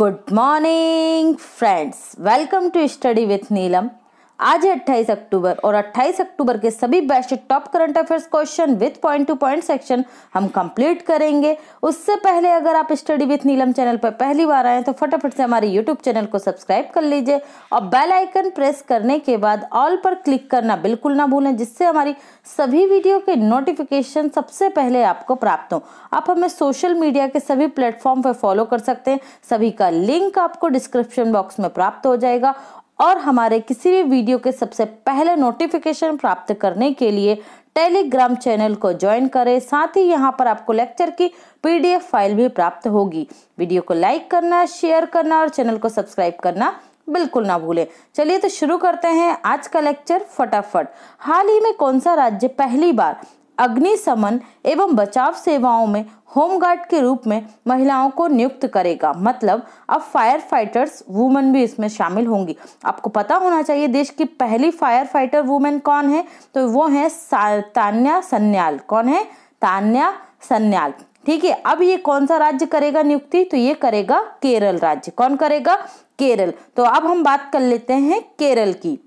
Good morning, friends. Welcome to Study with Neelam. आज है 28 अक्टूबर और 28 अक्टूबर के सभी best top current affairs question with point to point section हम कंप्लीट करेंगे उससे पहले अगर आप स्टडी विथ नीलम चैनल पर पहली बार आए तो फटाफट से हमारे यूट्यूब चैनल को सब्सक्राइब कर लीजिए और बेल आइकन प्रेस करने के बाद ऑल पर क्लिक करना बिल्कुल ना भूलें जिससे हमारी सभी वीडियो के नोटिफिकेशन सबसे पहले आपको प्राप्त हो आप हमें सोशल मीडिया के सभी प्लेटफॉर्म पर फॉलो कर सकते हैं सभी का लिंक आपको डिस्क्रिप्शन बॉक्स में प्राप्त हो जाएगा और हमारे किसी भी वीडियो के सबसे पहले नोटिफिकेशन प्राप्त करने के लिए टेलीग्राम चैनल को ज्वाइन करें साथ ही यहाँ पर आपको लेक्चर की पीडीएफ फाइल भी प्राप्त होगी वीडियो को लाइक करना शेयर करना और चैनल को सब्सक्राइब करना बिल्कुल ना भूलें चलिए तो शुरू करते हैं आज का लेक्चर फटाफट हाल ही में कौन सा राज्य पहली बार अग्निशमन एवं बचाव सेवाओं में होमगार्ड के रूप में महिलाओं को नियुक्त करेगा मतलब अब फायर फाइटर्स वुमेन भी इसमें शामिल होंगी आपको पता होना चाहिए देश की पहली फायर फाइटर वुमेन कौन है तो वो है तान्या सन्याल कौन है तान्या सन्याल ठीक है अब ये कौन सा राज्य करेगा नियुक्ति तो ये करेगा केरल राज्य कौन करेगा केरल तो अब हम बात कर लेते हैं केरल की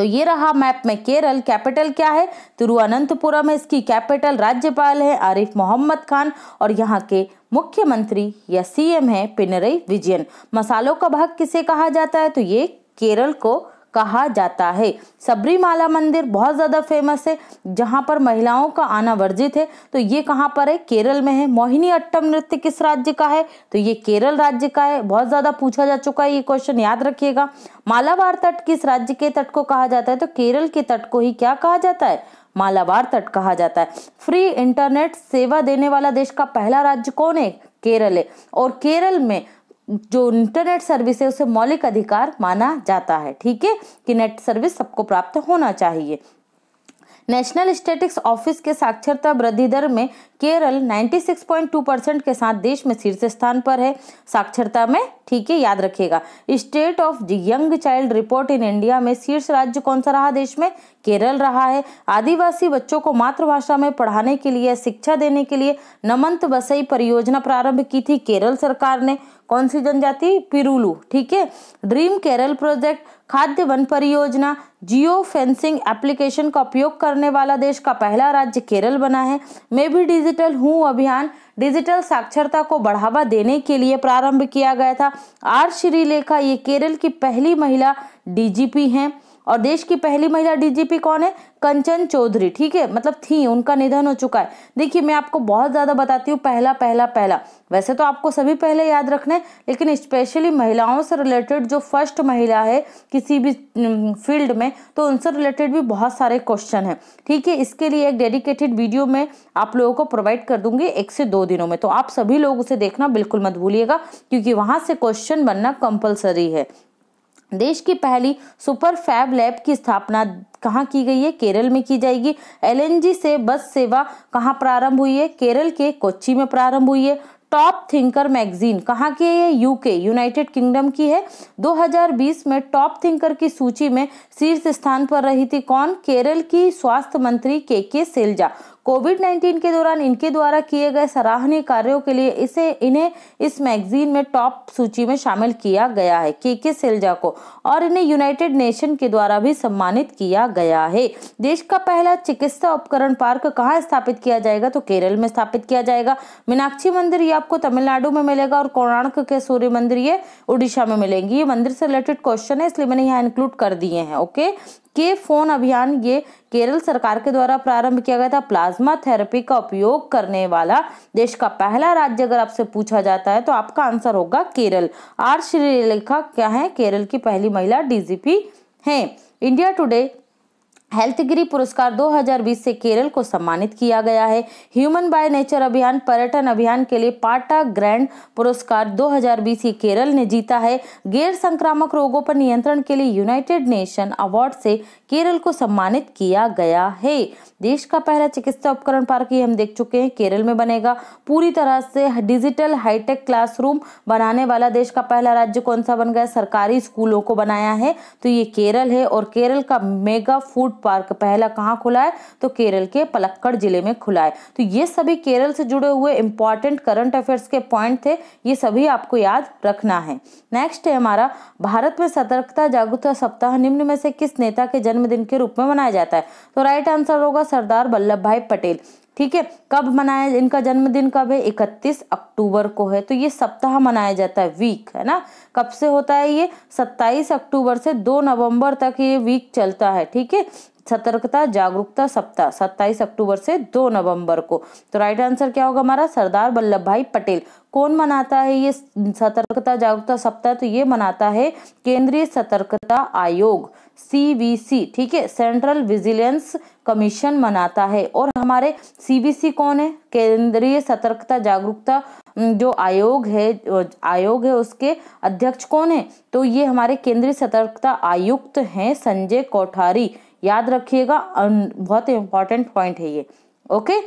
तो ये रहा मैप में केरल कैपिटल क्या है तिरुवनंतपुरम है इसकी कैपिटल राज्यपाल है आरिफ मोहम्मद खान और यहाँ के मुख्यमंत्री या सीएम है पिनरई विजयन मसालों का भाग किसे कहा जाता है तो ये केरल को कहा जाता है सबरीमाला मंदिर बहुत ज़्यादा फेमस है जहाँ पर महिलाओं का आना वर्जित है तो ये कहाँ पर है केरल में है मोहिनी अट्टम नृत्य किस राज्य का है तो ये केरल राज्य का है बहुत ज़्यादा पूछा जा चुका है ये क्वेश्चन याद रखिएगा मालाबार तट किस राज्य के तट को कहा जाता है तो केरल के तट को ही क्या कहा जाता है मालाबार तट कहा जाता है फ्री इंटरनेट सेवा देने वाला देश का पहला राज्य कौन है केरल है और केरल में जो इंटरनेट सर्विस है उसे मौलिक अधिकार माना जाता है ठीक है कि नेट सर्विस सबको प्राप्त होना चाहिए नेशनल स्टेटिक्स ऑफिस के साक्षरता वृद्धि दर में केरल 96.2 परसेंट के साथ देश में शीर्ष स्थान पर है साक्षरता में ठीक है याद रखिएगा state of young child report in India में शीर्ष राज्य कौन सा रहा देश में केरल रहा है आदिवासी बच्चों को मातृभाषा में पढ़ाने के लिए शिक्षा देने के लिए नमंत बसई परियोजना प्रारंभ की थी केरल सरकार ने कौन सी जनजाति पिरुलू ठीक है ड्रीम केरल प्रोजेक्ट खाद्य वन परियोजना जियो फेंसिंग एप्लीकेशन का उपयोग करने वाला देश का पहला राज्य केरल बना है मे भी डिजिटल हूँ अभियान डिजिटल साक्षरता को बढ़ावा देने के लिए प्रारंभ किया गया था आर श्रीलेखा ये केरल की पहली महिला डीजीपी हैं और देश की पहली महिला डीजीपी कौन है कंचन चौधरी ठीक है मतलब थी उनका निधन हो चुका है देखिए मैं आपको बहुत ज़्यादा बताती हूँ पहला पहला पहला वैसे तो आपको सभी पहले याद रखना है लेकिन स्पेशली महिलाओं से रिलेटेड जो फर्स्ट महिला है किसी भी फील्ड में तो उनसे रिलेटेड भी बहुत सारे क्वेश्चन हैं ठीक है इसके लिए एक डेडिकेटेड वीडियो में आप लोगों को प्रोवाइड कर दूंगी एक से दो दिनों में तो आप सभी लोग उसे देखना बिल्कुल मत भूलिएगा क्योंकि वहाँ से क्वेश्चन बनना कंपलसरी है देश की पहली सुपर फैब लैब की स्थापना कहाँ की गई है केरल में की जाएगी एलएनजी से बस सेवा कहाँ प्रारंभ हुई है केरल के कोच्ची में प्रारंभ हुई है टॉप थिंकर मैगजीन कहाँ की है ये यूके यूनाइटेड किंगडम की है 2020 में टॉप थिंकर की सूची में शीर्ष स्थान पर रही थी कौन केरल की स्वास्थ्य मंत्री के के सेलजा कोविड 19 के दौरान इनके द्वारा किए गए सराहनीय कार्यों के लिए इसे इन्हें इस मैगजीन में टॉप सूची में शामिल किया गया है के के सेलजा को और इन्हें यूनाइटेड नेशन के द्वारा भी सम्मानित किया गया है देश का पहला चिकित्सा उपकरण पार्क कहाँ स्थापित किया जाएगा तो केरल में स्थापित किया जाएगा मीनाक्षी मंदिर ये आपको तमिलनाडु में मिलेगा और कोणार्क के सूर्य मंदिर ये उड़ीसा में मिलेंगी ये मंदिर से रिलेटेड क्वेश्चन है इसलिए मैंने यहाँ इंक्लूड कर दिए हैं ओके के फोन अभियान ये केरल सरकार के द्वारा प्रारंभ किया गया था प्लाज्मा थेरेपी का उपयोग करने वाला देश का पहला राज्य अगर आपसे पूछा जाता है तो आपका आंसर होगा केरल आर श्रीलेखा क्या है केरल की पहली महिला डीजीपी हैं इंडिया टुडे हेल्थगिरी पुरस्कार 2020 से केरल को सम्मानित किया गया है ह्यूमन बाय नेचर अभियान पर्यटन अभियान के लिए पाटा ग्रैंड पुरस्कार 2020 ही केरल ने जीता है गैर संक्रामक रोगों पर नियंत्रण के लिए यूनाइटेड नेशन अवार्ड से केरल को सम्मानित किया गया है देश का पहला चिकित्सा उपकरण पार्क ये हम देख चुके हैं केरल में बनेगा पूरी तरह से डिजिटल हाईटेक क्लासरूम बनाने वाला देश का पहला राज्य कौन सा बन गया सरकारी स्कूलों को बनाया है तो ये केरल है और केरल का मेगा फूड पार्क पहला कहाँ खुला है तो केरल के पलक्कड़ जिले में खुला है तो ये सभी केरल से जुड़े हुए इंपॉर्टेंट करंट अफेयर्स के पॉइंट थे ये सभी आपको याद रखना है नेक्स्ट है हमारा भारत में सतर्कता जागरूकता सप्ताह निम्न में से किस नेता के जन्मदिन के रूप में मनाया जाता है तो राइट आंसर होगा सरदार वल्लभ भाई पटेल ठीक है कब मनाया इनका जन्मदिन कब है 31 अक्टूबर को है तो ये सप्ताह मनाया जाता है वीक है ना कब से होता है ये 27 अक्टूबर से 2 नवंबर तक ये वीक चलता है ठीक है सतर्कता जागरूकता सप्ताह 27 अक्टूबर से 2 नवंबर को तो राइट आंसर क्या होगा हमारा सरदार वल्लभ भाई पटेल कौन मनाता है ये सतर्कता जागरूकता सप्ताह तो ये मनाता है केंद्रीय सतर्कता आयोग सी ठीक है सेंट्रल विजिलेंस कमीशन मनाता है और हमारे सीबीसी कौन है केंद्रीय सतर्कता जागरूकता जो आयोग है आयोग है उसके अध्यक्ष कौन है तो ये हमारे केंद्रीय सतर्कता आयुक्त हैं संजय कोठारी याद रखिएगा बहुत इंपॉर्टेंट पॉइंट है ये ओके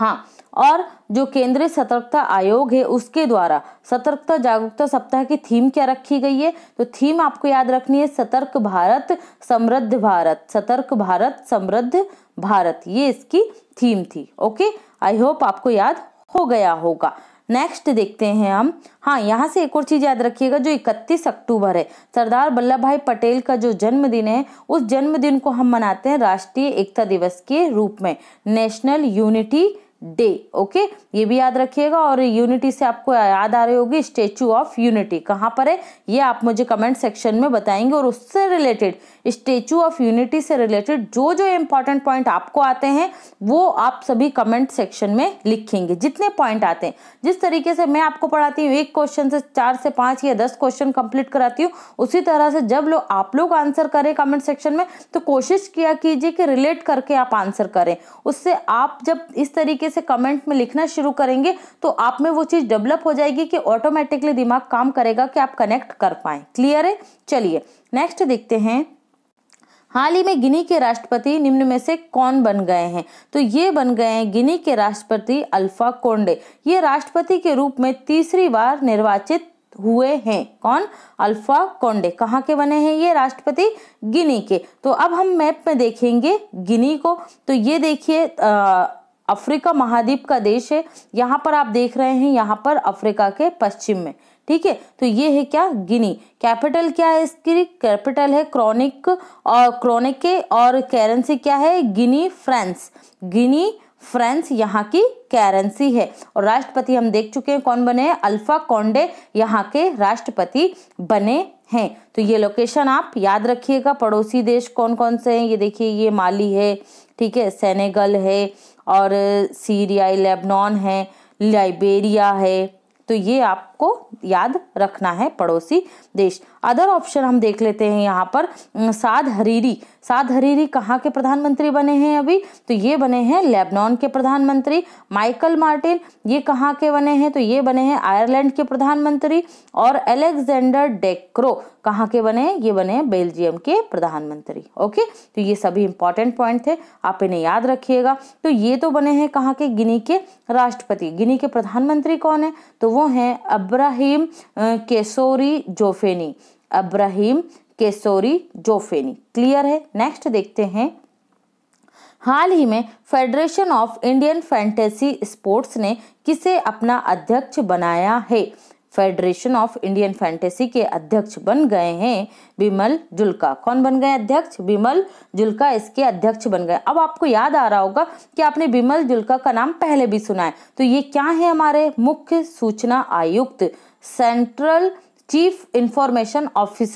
हाँ और जो केंद्रीय सतर्कता आयोग है उसके द्वारा सतर्कता जागरूकता सप्ताह की थीम क्या रखी गई है तो थीम आपको याद रखनी है सतर्क भारत समृद्ध भारत सतर्क भारत समृद्ध भारत ये इसकी थीम थी ओके आई होप आपको याद हो गया होगा नेक्स्ट देखते हैं हम हाँ यहाँ से एक और चीज़ याद रखिएगा जो 31 अक्टूबर है सरदार वल्लभ भाई पटेल का जो जन्मदिन है उस जन्मदिन को हम मनाते हैं राष्ट्रीय एकता दिवस के रूप में नेशनल यूनिटी डे ओके ये भी याद रखिएगा और यूनिटी से आपको याद आ रही होगी स्टेचू ऑफ यूनिटी कहाँ पर है ये आप मुझे कमेंट सेक्शन में बताएंगे और उससे रिलेटेड स्टेचू ऑफ यूनिटी से रिलेटेड जो जो इंपॉर्टेंट पॉइंट आपको आते हैं वो आप सभी कमेंट सेक्शन में लिखेंगे जितने पॉइंट आते हैं जिस तरीके से मैं आपको पढ़ाती हूँ एक क्वेश्चन से चार से पाँच या दस क्वेश्चन कंप्लीट कराती हूँ उसी तरह से जब लोग आप लोग आंसर करें कमेंट सेक्शन में तो कोशिश किया कीजिए कि रिलेट करके आप आंसर करें उससे आप जब इस तरीके से कमेंट में लिखना शुरू करेंगे तो आप में वो चीज़ डेवलप हो जाएगी कि ऑटोमेटिकली दिमाग काम करेगा कि आप कनेक्ट कर पाए क्लियर है चलिए नेक्स्ट देखते हैं हाल ही में गिनी के राष्ट्रपति निम्न में से कौन बन गए हैं तो ये बन गए हैं गिनी के राष्ट्रपति अल्फा कोंडे ये राष्ट्रपति के रूप में तीसरी बार निर्वाचित हुए हैं कौन अल्फा कोंडे कहाँ के बने हैं ये राष्ट्रपति गिनी के तो अब हम मैप में देखेंगे गिनी को तो ये देखिए अफ्रीका महाद्वीप का देश है यहाँ पर आप देख रहे हैं यहाँ पर अफ्रीका के पश्चिम में ठीक है तो ये है क्या गिनी कैपिटल क्या है इसकी कैपिटल है क्रॉनिक और क्रॉनिक के और करेंसी क्या है गिनी फ्रांस गिनी फ्रांस यहाँ की करेंसी है और राष्ट्रपति हम देख चुके हैं कौन बने हैं अल्फा कौंडे यहाँ के राष्ट्रपति बने हैं तो ये लोकेशन आप याद रखिएगा पड़ोसी देश कौन कौन से हैं ये देखिए ये माली है ठीक है सेनेगल है और सीरिया लेबनॉन है लाइबेरिया है तो ये आपको याद रखना है पड़ोसी देश अदर ऑप्शन हम देख लेते हैं यहाँ पर साद हरीरी साद हरीरी कहाँ के प्रधानमंत्री बने हैं अभी तो ये बने हैं लेबनान के प्रधानमंत्री माइकल मार्टिन ये कहाँ के बने हैं तो ये बने हैं आयरलैंड के प्रधानमंत्री और अलेक्जेंडर डेक्रो कहाँ के बने हैं ये बने हैं बेल्जियम के प्रधानमंत्री ओके तो ये सभी इंपॉर्टेंट पॉइंट थे आप इन्हें याद रखिएगा तो ये तो बने हैं कहाँ के गिनी के राष्ट्रपति गिनी के प्रधानमंत्री कौन है तो वो हैं अब्राहिम केसोरी जोफेनी अब्राहिम केसोरी जोफेनी क्लियर है नेक्स्ट देखते हैं हाल ही में federation of Indian fantasy sports ने किसे अपना अध्यक्ष बनाया है फेडरेशन ऑफ इंडियन फैंटेसी के अध्यक्ष बन गए हैं बिमल जुल्का कौन बन गए अध्यक्ष बिमल जुल्का इसके अध्यक्ष बन गए अब आपको याद आ रहा होगा कि आपने बिमल जुल्का का नाम पहले भी सुना है तो ये क्या है हमारे मुख्य सूचना आयुक्त central chief information office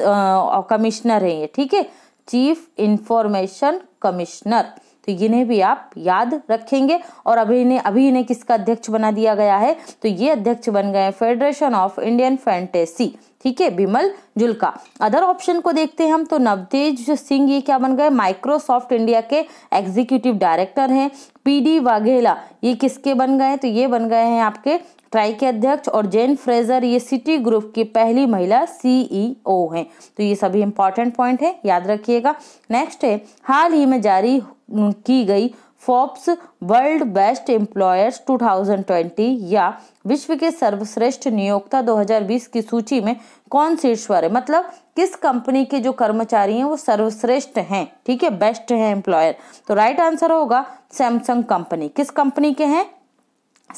commissioner है ये ठीक है चीफ इंफॉर्मेशन कमिश्नर तो इन्हें भी आप याद रखेंगे और अभी इन्हें अभी इन्हें किसका अध्यक्ष बना दिया गया है तो ये अध्यक्ष बन गए फेडरेशन ऑफ इंडियन फैंटेसी ठीक है बिमल जुल्का अदर ऑप्शन को देखते हैं हम तो नवतेज सिंह ये क्या बन गए माइक्रोसॉफ्ट इंडिया के एग्जीक्यूटिव डायरेक्टर हैं पीडी वाघेला ये किसके बन गए तो ये बन गए हैं आपके ट्राई के अध्यक्ष और जेन फ्रेजर ये सिटी ग्रुप की पहली महिला सीईओ e हैं तो ये सभी इंपॉर्टेंट पॉइंट है याद रखिएगा नेक्स्ट है हाल ही में जारी की गई फोर्ब्स वर्ल्ड बेस्ट एम्प्लॉयर्स 2020 या विश्व के सर्वश्रेष्ठ नियोक्ता 2020 की सूची में कौन पर है मतलब किस कंपनी के जो कर्मचारी हैं वो सर्वश्रेष्ठ हैं ठीक है बेस्ट हैं एम्प्लॉयर तो राइट आंसर होगा सैमसंग कंपनी किस कंपनी के हैं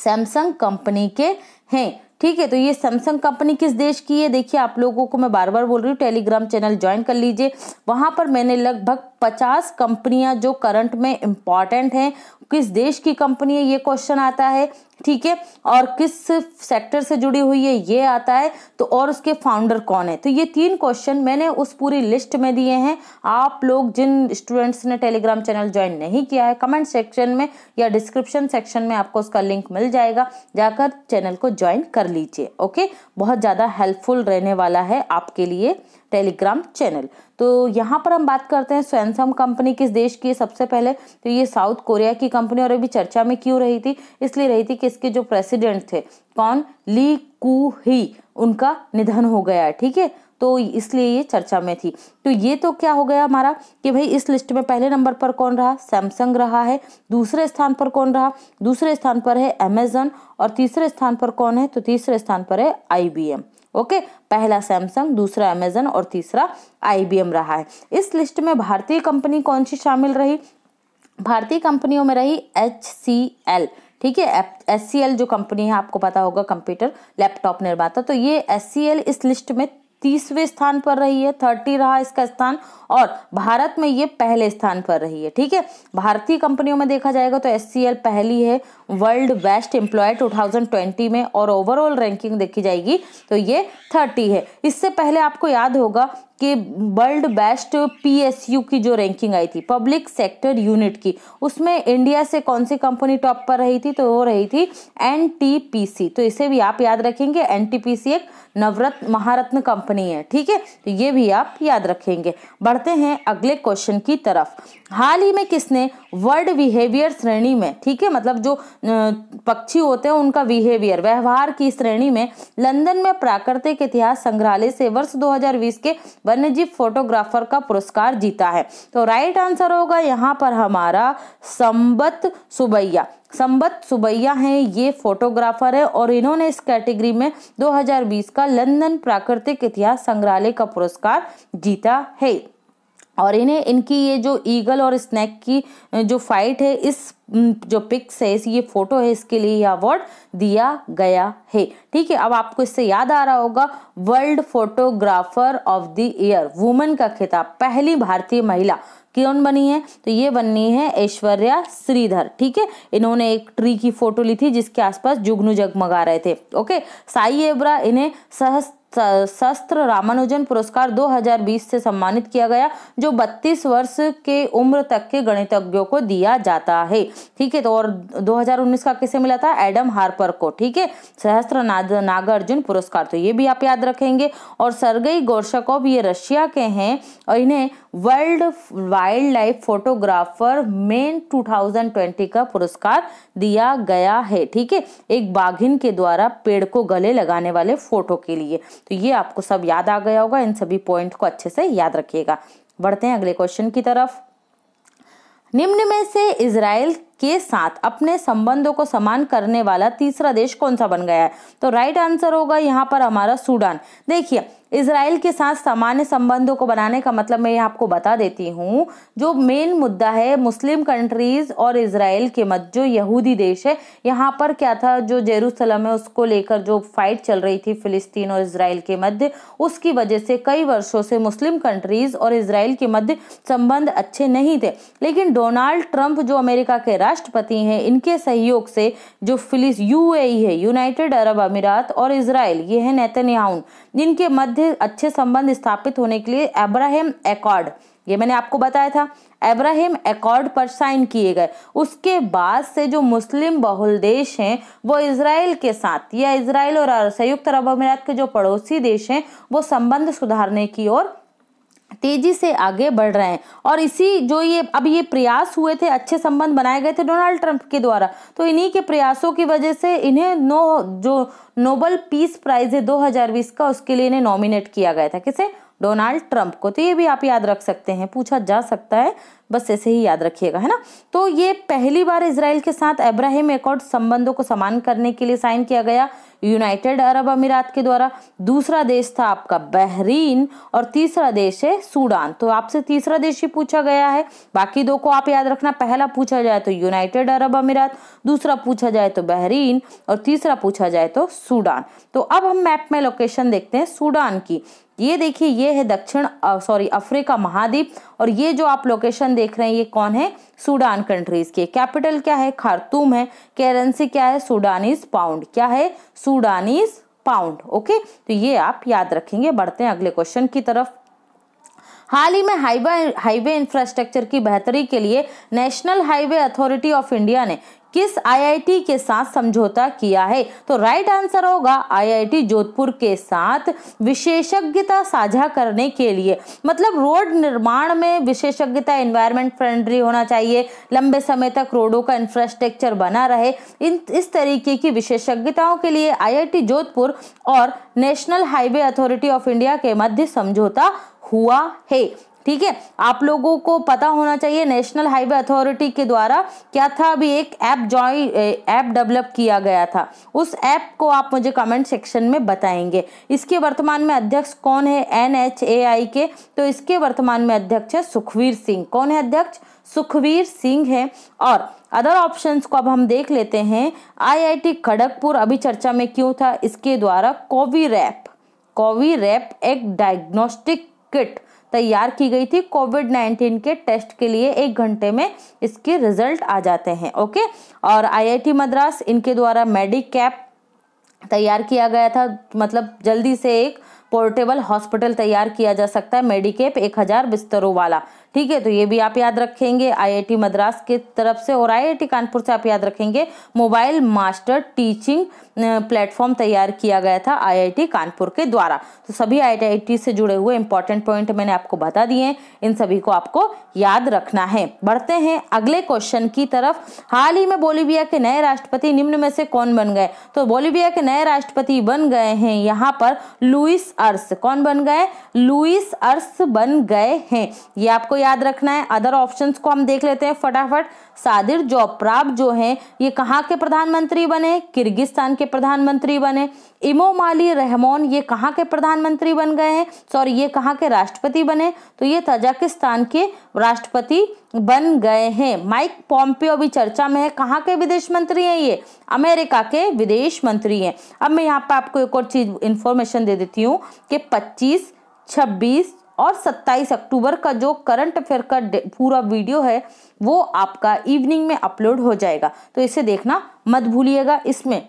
सैमसंग कंपनी के हैं ठीक है तो ये सैमसंग कंपनी किस देश की है देखिए आप लोगों को मैं बार बार बोल रही हूँ टेलीग्राम चैनल ज्वाइन कर लीजिए वहाँ पर मैंने लगभग पचास कंपनियां जो करंट में इम्पॉर्टेंट हैं किस देश की कंपनी है ये क्वेश्चन आता है ठीक है और किस सेक्टर से जुड़ी हुई है ये आता है तो और उसके फाउंडर कौन है तो ये तीन क्वेश्चन मैंने उस पूरी लिस्ट में दिए हैं आप लोग जिन स्टूडेंट्स ने टेलीग्राम चैनल ज्वाइन नहीं किया है कमेंट सेक्शन में या डिस्क्रिप्शन सेक्शन में आपको उसका लिंक मिल जाएगा जाकर चैनल को ज्वाइन कर लीजिए ओके बहुत ज़्यादा हेल्पफुल रहने वाला है आपके लिए टेलीग्राम चैनल तो यहाँ पर हम बात करते हैं स्वैनसम कंपनी किस देश की सबसे पहले तो ये साउथ कोरिया की कंपनी और अभी चर्चा में क्यों रही थी इसलिए रही थी कि इसके जो प्रेसिडेंट थे कौन ली कू ही उनका निधन हो गया ठीक है तो इसलिए ये चर्चा में थी तो ये तो क्या हो गया हमारा कि भाई इस लिस्ट में पहले नंबर पर कौन रहा सैमसंग रहा है दूसरे स्थान पर कौन रहा दूसरे स्थान पर है अमेजन और तीसरे स्थान पर कौन है तो तीसरे स्थान पर है आई ओके पहला सैमसंग दूसरा अमेजन और तीसरा आईबीएम रहा है इस लिस्ट में भारतीय कंपनी कौन सी शामिल रही भारतीय कंपनियों में रही एच सी एल ठीक है एस सी एल जो कंपनी है आपको पता होगा कंप्यूटर लैपटॉप निर्माता तो ये एस सी एल इस लिस्ट में तीसवें स्थान पर रही है थर्टी रहा इसका स्थान और भारत में ये पहले स्थान पर रही है ठीक है भारतीय कंपनियों में देखा जाएगा तो एस पहली है वर्ल्ड बेस्ट एम्प्लॉय 2020 में और ओवरऑल रैंकिंग देखी जाएगी तो ये थर्टी है इससे पहले आपको याद होगा के वर्ल्ड बेस्ट पीएसयू की जो रैंकिंग आई थी पब्लिक सेक्टर यूनिट की उसमें इंडिया से कौन सी कंपनी टॉप पर रही थी तो वो रही थी एनटीपीसी तो इसे भी आप याद रखेंगे एनटीपीसी एक नवरत्न महारत्न कंपनी है ठीक है तो ये भी आप याद रखेंगे बढ़ते हैं अगले क्वेश्चन की तरफ हाल ही में किसने वर्ल्ड बिहेवियर श्रेणी में ठीक है मतलब जो पक्षी होते हैं उनका बिहेवियर व्यवहार की श्रेणी में लंदन में प्राकृतिक इतिहास संग्रहालय से वर्ष दो के वन्यजीव फोटोग्राफर का पुरस्कार जीता है तो राइट आंसर होगा यहाँ पर हमारा संबत सुबैया संबत सुबैया हैं ये फोटोग्राफर है और इन्होंने इस कैटेगरी में 2020 का लंदन प्राकृतिक इतिहास संग्रहालय का पुरस्कार जीता है और इन्हें इनकी ये जो ईगल और स्नैक की जो फाइट है इस जो पिक्स है ये फोटो है इसके लिए ये अवार्ड दिया गया है ठीक है अब आपको इससे याद आ रहा होगा world photographer of the year women का खिताब पहली भारतीय महिला कौन बनी है तो ये बननी है ऐश्वर्या श्रीधर ठीक है इन्होंने एक ट्री की फोटो ली थी जिसके आसपास जुगनू जगमगा रहे थे ओके साई एब्रा इन्हें सहस्त्र शस्त्र रामानुजन पुरस्कार 2020 से सम्मानित किया गया जो 32 वर्ष के उम्र तक के गणितज्ञों को दिया जाता है ठीक है तो और 2019 का किसे मिला था एडम हार्पर को ठीक है सहस्त्र नागार्जुन पुरस्कार तो ये भी आप याद रखेंगे और सरगई गोर्शकॉव ये रशिया के हैं और इन्हें world wildlife photographer men 2020 का पुरस्कार दिया गया है ठीक है एक बाघिन के द्वारा पेड़ को गले लगाने वाले फोटो के लिए तो ये आपको सब याद आ गया होगा इन सभी पॉइंट को अच्छे से याद रखिएगा बढ़ते हैं अगले क्वेश्चन की तरफ निम्न में से इसराइल के साथ अपने संबंधों को समान करने वाला तीसरा देश कौन सा बन गया है तो राइट आंसर होगा यहाँ पर हमारा सूडान देखिए इसराइल के साथ सामान्य संबंधों को बनाने का मतलब मैं आपको बता देती हूँ जो मेन मुद्दा है मुस्लिम कंट्रीज़ और इसराइल के मध्य जो यहूदी देश है यहाँ पर क्या था जो जेरूसलम है उसको लेकर जो फाइट चल रही थी फिलिस्तीन और इसराइल के मध्य उसकी वजह से कई वर्षों से मुस्लिम कंट्रीज़ और इसराइल के मध्य संबंध अच्छे नहीं थे लेकिन डोनाल्ड ट्रंप जो अमेरिका के राष्ट्रपति हैं इनके सहयोग से जो फिलिस यूएई है यूनाइटेड अरब अमीरात और इसराइल ये है नैतन्याउन जिनके मध्य अच्छे संबंध स्थापित होने के लिए अब्राहम एकॉर्ड ये मैंने आपको बताया था अब्राहिम एकॉर्ड पर साइन किए गए उसके बाद से जो मुस्लिम बहुल देश हैं वो इसराइल के साथ या इसराइल और संयुक्त अरब अमीरात के जो पड़ोसी देश हैं वो संबंध सुधारने की ओर तेजी से आगे बढ़ रहे हैं और इसी जो ये अब ये प्रयास हुए थे अच्छे संबंध बनाए गए थे डोनाल्ड ट्रंप के द्वारा तो इन्हीं के प्रयासों की वजह से इन्हें नो जो नोबल पीस प्राइज है दो का उसके लिए इन्हें नॉमिनेट किया गया था किसे डोनाल्ड ट्रंप को तो ये भी आप याद रख सकते हैं पूछा जा सकता है बस ऐसे ही याद रखिएगा है ना तो ये पहली बार इसराइल के साथ अब्राहिम एकॉर्ड संबंधों को समान करने के लिए साइन किया गया यूनाइटेड अरब अमीरात के द्वारा दूसरा देश था आपका बहरीन और तीसरा देश है सूडान तो आपसे तीसरा देश ही पूछा गया है बाकी दो को आप याद रखना पहला पूछा जाए तो यूनाइटेड अरब अमीरात दूसरा पूछा जाए तो बहरीन और तीसरा पूछा जाए तो सूडान तो अब हम मैप में लोकेशन देखते हैं सूडान की ये देखिए ये है दक्षिण सॉरी अफ्रीका महाद्वीप और ये जो आप लोकेशन देख रहे हैं ये कौन है सूडान कंट्रीज़ के कैपिटल क्या है खारतूम है करेंसी क्या है सूडानीज पाउंड क्या है सूडानीज पाउंड ओके तो ये आप याद रखेंगे बढ़ते हैं अगले क्वेश्चन की तरफ हाल ही में हाईवे हाईवे इंफ्रास्ट्रक्चर की बेहतरी के लिए National Highway Authority of India ने किस आईआईटी के साथ समझौता किया है तो राइट आंसर होगा आईआईटी जोधपुर के साथ विशेषज्ञता साझा करने के लिए मतलब रोड निर्माण में विशेषज्ञता इन्वायरमेंट फ्रेंडली होना चाहिए लंबे समय तक रोडों का इंफ्रास्ट्रक्चर बना रहे इन इस तरीके की विशेषज्ञताओं के लिए आई जोधपुर और National Highway Authority of India के मध्य समझौता हुआ है ठीक है आप लोगों को पता होना चाहिए नेशनल हाईवे अथॉरिटी के द्वारा क्या था अभी एक ऐप ज्वाइन ऐप डेवलप किया गया था उस ऐप को आप मुझे कमेंट सेक्शन में बताएंगे इसके वर्तमान में अध्यक्ष कौन है एन के तो इसके वर्तमान में अध्यक्ष है सुखवीर सिंह कौन है अध्यक्ष सुखवीर सिंह है और अदर ऑप्शंस को अब हम देख लेते हैं आईआईटी खड़गपुर अभी चर्चा में क्यों था इसके द्वारा कोवी रैप कोवी रैप एक डायग्नोस्टिक किट तैयार की गई थी कोविड नाइन्टीन के टेस्ट के लिए एक घंटे में इसके रिजल्ट आ जाते हैं ओके और आईआईटी मद्रास इनके द्वारा मेडिक कैप तैयार किया गया था मतलब जल्दी से एक पोर्टेबल हॉस्पिटल तैयार किया जा सकता है मेडिकेप हजार बिस्तरों वाला ठीक है तो ये भी आप याद रखेंगे आईआईटी मद्रास के तरफ से और आईआईटी कानपुर से आप याद रखेंगे मोबाइल मास्टर टीचिंग प्लेटफॉर्म तैयार किया गया था आईआईटी कानपुर के द्वारा तो सभी आईआईटी से जुड़े हुए इंपॉर्टेंट पॉइंट मैंने आपको बता दिए इन सभी को आपको याद रखना है बढ़ते हैं अगले क्वेश्चन की तरफ हाल ही में बोलीबिया के नए राष्ट्रपति निम्न में से कौन बन गए तो बोलीबिया के नए राष्ट्रपति बन गए हैं यहाँ पर लुइस अर्स कौन बन गए लुइस अर्स बन गए हैं ये आपको याद रखना है अदर ऑप्शंस को हम देख लेते हैं फटाफट सादिर जोप्राब जो हैं ये कहाँ के प्रधानमंत्री बने किर्गिस्तान के प्रधानमंत्री बने इमोमाली रहमान ये कहाँ के प्रधानमंत्री बन गए हैं सॉरी ये कहाँ के राष्ट्रपति बने तो ये तजाकिस्तान के राष्ट्रपति बन गए हैं माइक पॉम्पियो भी चर्चा में है कहाँ के विदेश मंत्री हैं ये अमेरिका के विदेश मंत्री हैं अब मैं यहाँ पर आपको एक और चीज़ इन्फॉर्मेशन दे देती हूँ कि पच्चीस छब्बीस और 27 अक्टूबर का जो करंट अफेयर का पूरा वीडियो है वो आपका इवनिंग में अपलोड हो जाएगा तो इसे देखना मत भूलिएगा इसमें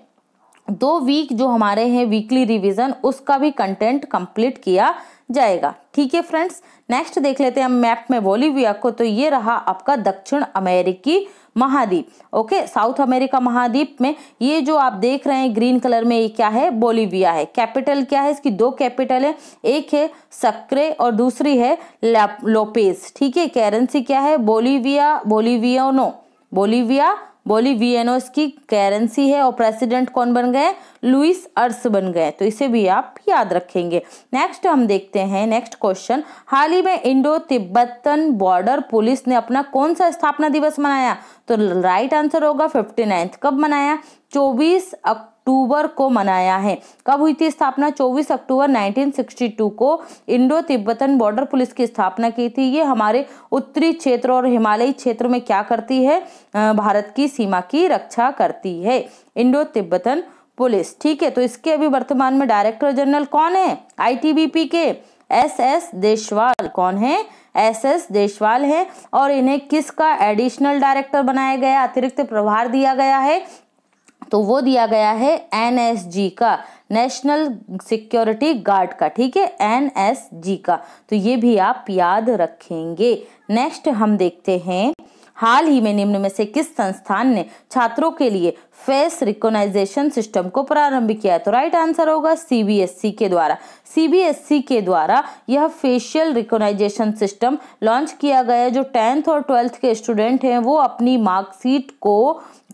दो वीक जो हमारे हैं वीकली रिवीजन उसका भी कंटेंट कंप्लीट किया जाएगा ठीक है फ्रेंड्स नेक्स्ट देख लेते हैं हम मैप में बोलीविया को तो ये रहा आपका दक्षिण अमेरिकी महाद्वीप ओके साउथ अमेरिका महाद्वीप में ये जो आप देख रहे हैं ग्रीन कलर में ये क्या है बोलीविया है कैपिटल क्या है इसकी दो कैपिटल है एक है सक्रे और दूसरी है लोपेस ठीक है करेंसी क्या है बोलीविया बोलीवियोनो बोलीविया बोलीवियनोस की करेंसी है और प्रेसिडेंट कौन बन गए लुइस अर्स बन गए तो इसे भी आप याद रखेंगे नेक्स्ट हम देखते हैं नेक्स्ट क्वेश्चन हाल ही में इंडो तिब्बतन बॉर्डर पुलिस ने अपना कौन सा स्थापना दिवस मनाया तो राइट आंसर होगा फिफ्टी कब मनाया चौबीस अक्टूबर को मनाया है कब हुई थी स्थापना 24 अक्टूबर 1962 को इंडो तिब्बतन बॉर्डर पुलिस की स्थापना की थी ये हमारे उत्तरी क्षेत्र और हिमालयी क्षेत्र में क्या करती है भारत की सीमा की रक्षा करती है इंडो तिब्बतन पुलिस ठीक है तो इसके अभी वर्तमान में डायरेक्टर जनरल कौन है आई के एस एस देशवाल कौन है एस एस देशवाल है और इन्हें किसका एडिशनल डायरेक्टर बनाया गया अतिरिक्त प्रभार दिया गया है तो वो दिया गया है एनएसजी का नेशनल सिक्योरिटी गार्ड का ठीक है एनएसजी का तो ये भी आप याद रखेंगे नेक्स्ट हम देखते हैं हाल ही में निम्न में से किस संस्थान ने छात्रों के लिए फेस रिकॉग्नाइजेशन सिस्टम को प्रारंभ किया है तो राइट आंसर होगा सीबीएसई e के द्वारा सीबीएसई e के द्वारा यह फेशियल रिकॉग्नाइजेशन सिस्टम लॉन्च किया गया जो टेंथ और ट्वेल्थ के स्टूडेंट हैं वो अपनी मार्कशीट को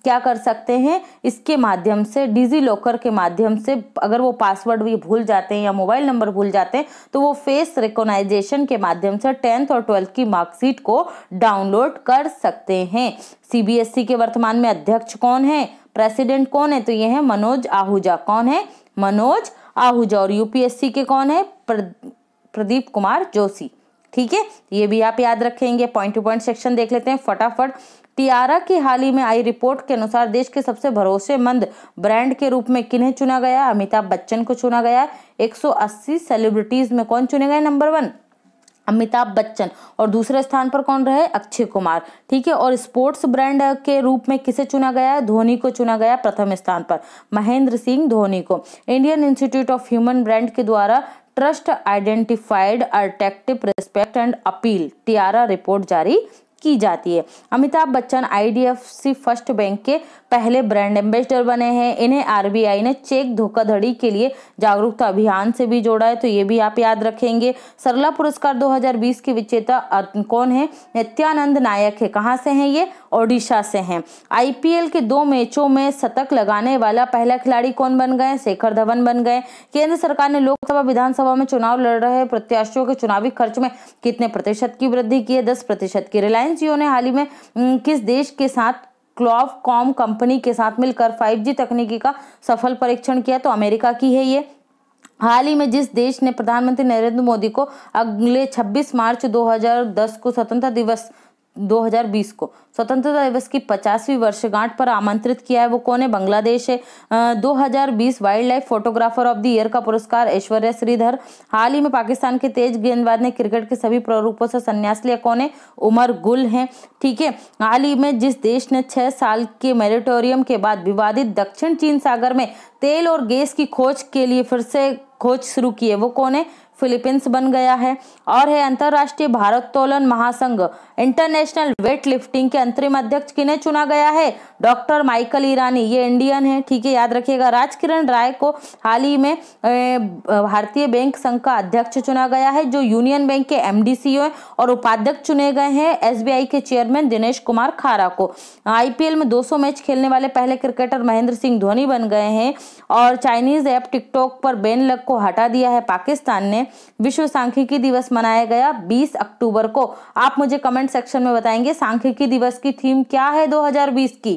क्या कर सकते हैं इसके माध्यम से डिजी लॉकर के माध्यम से अगर वो पासवर्ड भी भूल जाते हैं या मोबाइल नंबर भूल जाते हैं तो वो फेस रिकोनाइजेशन के माध्यम से टेंथ और ट्वेल्थ की मार्कशीट को डाउनलोड कर सकते हैं सीबीएसई e के वर्तमान में अध्यक्ष कौन है प्रेसिडेंट कौन है तो ये है मनोज आहूजा कौन है मनोज आहूजा और यूपीएससी के कौन है प्रदीप कुमार जोशी ठीक है ये भी आप याद रखेंगे पॉइंट टू पॉइंट सेक्शन देख लेते हैं फटाफट टियारा की हाल ही में आई रिपोर्ट के अनुसार देश के सबसे भरोसेमंद ब्रांड के रूप में किन्हें चुना गया अमिताभ बच्चन को चुना गया 180 सेलिब्रिटीज में कौन चुने गए नंबर वन अमिताभ बच्चन और दूसरे स्थान पर कौन रहे अक्षय कुमार ठीक है और स्पोर्ट्स ब्रांड के रूप में किसे चुना गया धोनी को चुना गया प्रथम स्थान पर महेंद्र सिंह धोनी को Indian Institute of Human Brand के द्वारा trust identified attractive respect and appeal TIARA report जारी की जाती है Amitabh Bachchan IDFC first bank के पहले ब्रांड एम्बेसडर बने हैं इन्हें आरबीआई ने चेक धोखाधड़ी के लिए जागरूकता अभियान से भी जोड़ा है तो ये भी आप याद रखेंगे सरला पुरस्कार 2020 के विजेता कौन है नित्यानंद नायक है कहाँ से हैं ये ओडिशा से हैं आईपीएल के दो मैचों में शतक लगाने वाला पहला खिलाड़ी कौन बन गए शेखर धवन बन गए केंद्र सरकार ने लोकसभा विधानसभा में चुनाव लड़ रहे प्रत्याशियों के चुनावी खर्च में कितने प्रतिशत की वृद्धि की है दस प्रतिशत की रिलायंस जियो ने हाल ही में किस देश के साथ क्लॉव कॉम कंपनी के साथ मिलकर 5G तकनीकी का सफल परीक्षण किया तो अमेरिका की है ये हाल ही में जिस देश ने प्रधानमंत्री नरेंद्र मोदी को अगले 26 मार्च 2010 को स्वतंत्रता दिवस 2020 को स्वतंत्रता दिवस की पचासवीं वर्षगांठ पर आमंत्रित किया है वो कौन है बांग्लादेश है दो wildlife photographer of the year का पुरस्कार ऐश्वर्या श्रीधर हाल ही में पाकिस्तान के तेज गेंदबाज ने क्रिकेट के सभी प्रारूपों से संन्यास लिया कौन है उमर गुल हैं ठीक है हाल ही में जिस देश ने छह साल के मेरिटोरियम के बाद विवादित दक्षिण चीन सागर में तेल और गैस की खोज के लिए फिर से खोज शुरू की है वो कौन है फिलीपींस बन गया है और है अंतर्राष्ट्रीय भारोत्तोलन महासंघ इंटरनेशनल वेट लिफ्टिंग के अंतरिम अध्यक्ष किन्हें चुना गया है डॉक्टर माइकल ईरानी ये इंडियन है ठीक है याद रखिएगा राजकिरण राय को हाल ही में भारतीय बैंक संघ का अध्यक्ष चुना गया है जो यूनियन बैंक के एम डी और उपाध्यक्ष चुने गए हैं एस के चेयरमैन दिनेश कुमार खारा को आईपीएल में दो मैच खेलने वाले पहले क्रिकेटर महेंद्र सिंह धोनी बन गए हैं और चाइनीज ऐप टिकटॉक पर बैन लग को हटा दिया है पाकिस्तान ने विश्व सांख्यिकी दिवस मनाया गया 20 अक्टूबर को आप मुझे कमेंट सेक्शन में बताएंगे सांख्यिकी दिवस की थीम क्या है 2020 की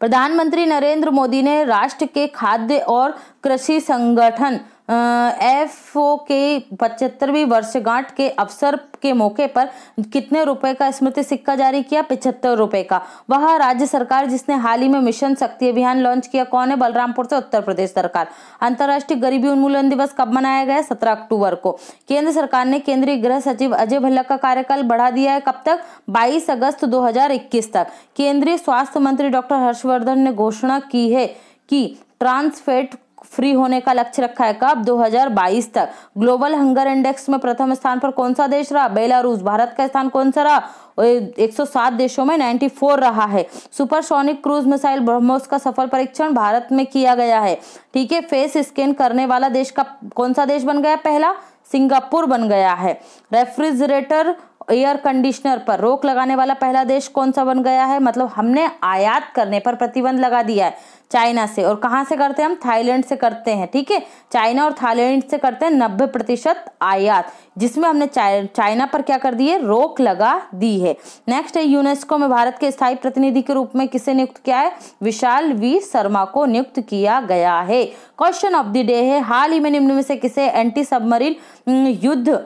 प्रधानमंत्री नरेंद्र मोदी ने राष्ट्र के खाद्य और कृषि संगठन एफ ओ के पचहत्तरवीं वर्षगांठ के अवसर के मौके पर कितने रुपए का स्मृति सिक्का जारी किया पिछहत्तर रुपए का वह राज्य सरकार जिसने हाल ही में मिशन शक्ति अभियान लॉन्च किया कौन है बलरामपुर से उत्तर प्रदेश सरकार अंतर्राष्ट्रीय गरीबी उन्मूलन दिवस कब मनाया गया सत्रह अक्टूबर को केंद्र सरकार ने केंद्रीय गृह सचिव अजय भल्ला का कार्यकाल बढ़ा दिया है कब तक बाईस अगस्त दो तक केंद्रीय स्वास्थ्य मंत्री डॉक्टर हर्षवर्धन ने घोषणा की है कि ट्रांसफेट फ्री होने का लक्ष्य रखा है कब 2022 तक ग्लोबल हंगर इंडेक्स में प्रथम स्थान पर कौन सा देश रहा बेलारूस भारत का स्थान कौन सा रहा 107 देशों में 94 रहा है सुपरसोनिक क्रूज मिसाइल ब्रह्मोस का सफल परीक्षण भारत में किया गया है ठीक है फेस स्कैन करने वाला देश का कौन सा देश बन गया पहला सिंगापुर बन गया है रेफ्रिजरेटर एयर कंडीशनर पर रोक लगाने वाला पहला देश कौन सा बन गया है मतलब हमने आयात करने पर प्रतिबंध लगा दिया है चाइना से और कहाँ से करते हैं हम थाईलैंड से करते हैं ठीक है चाइना और थाईलैंड से करते हैं नब्बे प्रतिशत आयात जिसमें हमने चाइना पर क्या कर दी है रोक लगा दी है नेक्स्ट है यूनेस्को में भारत के स्थायी प्रतिनिधि के रूप में किसे नियुक्त किया है विशाल वी शर्मा को नियुक्त किया गया है क्वेश्चन ऑफ द डे है हाल ही में निम्न में से किसे एंटी सबमरीन युद्ध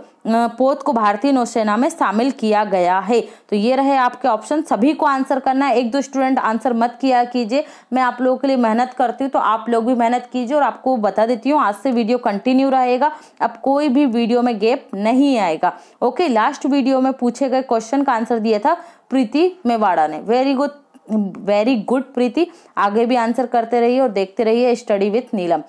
पोत को भारतीय नौसेना में शामिल किया गया है तो ये रहे आपके ऑप्शन सभी को आंसर करना है एक दो स्टूडेंट आंसर मत किया कीजिए मैं आप लोगों के लिए मेहनत करती हूँ तो आप लोग भी मेहनत कीजिए और आपको बता देती हूँ आज से वीडियो कंटिन्यू रहेगा अब कोई भी वीडियो में गैप नहीं आएगा ओके लास्ट वीडियो में पूछे गए क्वेश्चन का आंसर दिया था प्रीति मेवाड़ा ने very good very good Preeti आगे भी आंसर करते रहिए और देखते रहिए स्टडी विथ नीलम